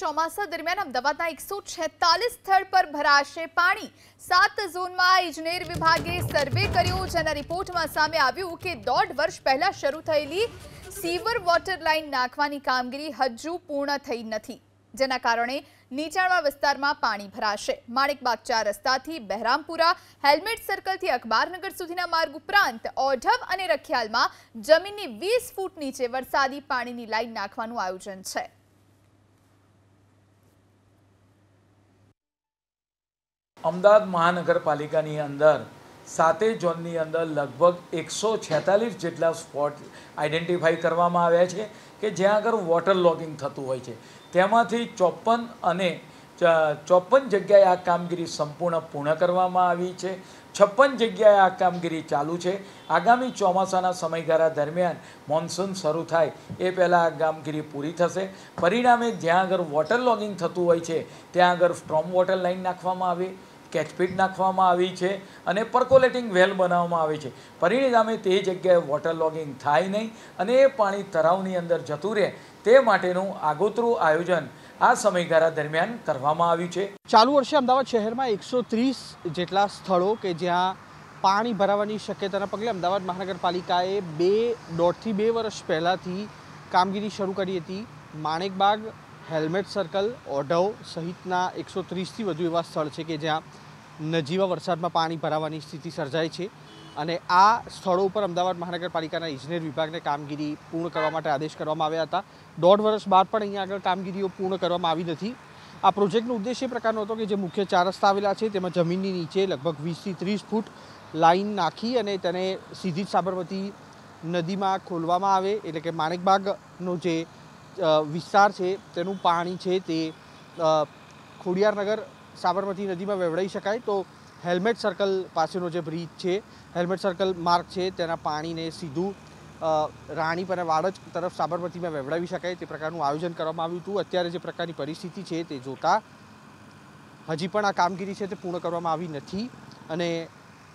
ચોમાસા દરમિયાન અમદાવાદના એકસો સ્થળ પર ભરાશે પાણી સાત ઝોનમાં ઇજનેર વિભાગે સર્વે કર્યો જેના રિપોર્ટમાં સામે આવ્યું કે દોઢ વર્ષ પહેલા શરૂ થયેલી સીવર વોટર લાઇન નાખવાની કામગીરી હજુ પૂર્ણ થઈ નથી જેના કારણે નીચાણવા વિસ્તારમાં પાણી ભરાશે માણેકબાગ ચાર રસ્તાથી બહેરામપુરા હેલ્મેટ સર્કલથી અખબારનગર સુધીના માર્ગ ઉપરાંત ઓઢવ અને રખિયાલમાં જમીનની વીસ ફૂટ નીચે વરસાદી પાણીની લાઇન નાખવાનું આયોજન છે અમદાવાદ મહાનગરપાલિકાની અંદર સાતે ઝોનની અંદર લગભગ એકસો છેતાલીસ જેટલા સ્પોટ આઈડેન્ટિફાઈ કરવામાં આવ્યા છે કે જ્યાં આગળ વોટર લોગિંગ થતું હોય છે તેમાંથી ચોપન અને ચોપન જગ્યાએ આ કામગીરી સંપૂર્ણ પૂર્ણ કરવામાં આવી છે છપ્પન જગ્યાએ આ કામગીરી ચાલુ છે આગામી ચોમાસાના સમયગાળા દરમિયાન મોન્સૂન શરૂ થાય એ પહેલાં આ કામગીરી પૂરી થશે પરિણામે જ્યાં આગળ વોટર લોગિંગ થતું હોય છે ત્યાં આગળ સ્ટ્રોમ વોટર લાઇન નાખવામાં આવે કેચપીટ નાખવામાં આવી છે અને પર્કોલેટિંગ વેલ બનાવવામાં આવી છે પરિણામે તે જગ્યાએ વોટર લોગિંગ થાય નહીં અને એ પાણી તળાવની અંદર જતું રહે તે માટેનું આગોતરું આયોજન આ સમયગાળા દરમિયાન કરવામાં આવ્યું છે ચાલુ વર્ષે અમદાવાદ શહેરમાં એકસો ત્રીસ જેટલા સ્થળો કે જ્યાં પાણી ભરાવાની શક્યતાના પગલે અમદાવાદ મહાનગરપાલિકાએ બે દોઢથી બે વર્ષ પહેલાંથી કામગીરી શરૂ કરી હતી માણેકબાગ હેલ્મેટ સર્કલ ઓઢવ સહિતના એકસો ત્રીસથી વધુ એવા સ્થળ છે કે જ્યાં નજીવા વરસાદમાં પાણી ભરાવાની સ્થિતિ સર્જાય છે અને આ સ્થળો ઉપર અમદાવાદ મહાનગરપાલિકાના ઇજનેર વિભાગને કામગીરી પૂર્ણ કરવા માટે આદેશ કરવામાં આવ્યા હતા દોઢ વર્ષ બાદ પણ અહીંયા આગળ કામગીરીઓ પૂર્ણ કરવામાં આવી નથી આ પ્રોજેક્ટનો ઉદ્દેશ એ પ્રકારનો હતો કે જે મુખ્ય ચાર રસ્તા આવેલા છે તેમાં જમીનની નીચે લગભગ વીસથી ત્રીસ ફૂટ લાઇન નાખી અને તેને સીધી જ સાબરમતી નદીમાં ખોલવામાં આવે એટલે કે માણેકબાગનો જે વિસ્તાર છે તેનું પાણી છે તે ખોડિયારનગર સાબરમતી નદીમાં વેવડાવી શકાય તો હેલ્મેટ સર્કલ પાસેનો જે બ્રિજ છે હેલ્મેટ સર્કલ માર્ગ છે તેના પાણીને સીધું રાણીપ અને વાડજ તરફ સાબરમતીમાં વેવડાવી શકાય તે પ્રકારનું આયોજન કરવામાં આવ્યું હતું અત્યારે જે પ્રકારની પરિસ્થિતિ છે તે જોતાં હજી પણ આ કામગીરી છે તે પૂર્ણ કરવામાં આવી નથી અને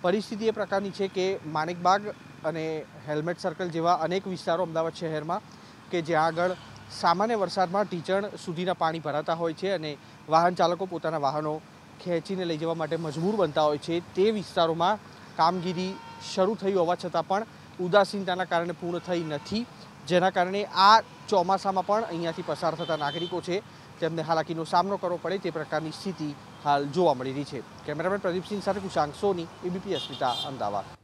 પરિસ્થિતિ એ પ્રકારની છે કે માણેકબાગ અને હેલ્મેટ સર્કલ જેવા અનેક વિસ્તારો અમદાવાદ શહેરમાં કે જ્યાં આગળ સામાન્ય વરસાદમાં ઢીચણ સુધીના પાણી ભરાતા હોય છે અને વાહન ચાલકો પોતાના વાહનો ખેંચીને લઈ જવા માટે મજબૂર બનતા હોય છે તે વિસ્તારોમાં કામગીરી શરૂ થઈ હોવા છતાં પણ ઉદાસીનતાના કારણે પૂર્ણ થઈ નથી જેના કારણે આ ચોમાસામાં પણ અહીંયાથી પસાર થતા નાગરિકો છે તેમને હાલાકીનો સામનો કરવો પડે તે પ્રકારની સ્થિતિ હાલ જોવા મળી રહી છે કેમેરામેન પ્રદીપસિંહ સાથે કુશાંક સોની એબીપી અસ્મિતા અમદાવાદ